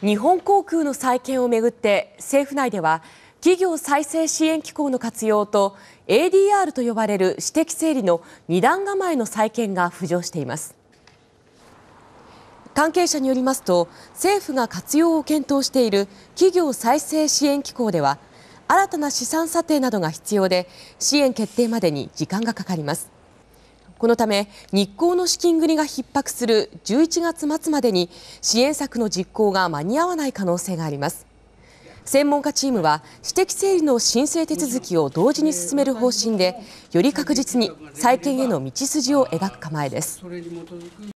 日本航空の再建をめぐって政府内では企業再生支援機構の活用と ADR と呼ばれる私的整理の二段構えの再建が浮上しています関係者によりますと政府が活用を検討している企業再生支援機構では新たな資産査定などが必要で支援決定までに時間がかかりますこのため日光の資金繰りが逼迫する11月末までに支援策の実行が間に合わない可能性があります専門家チームは私的整理の申請手続きを同時に進める方針でより確実に再建への道筋を描く構えです。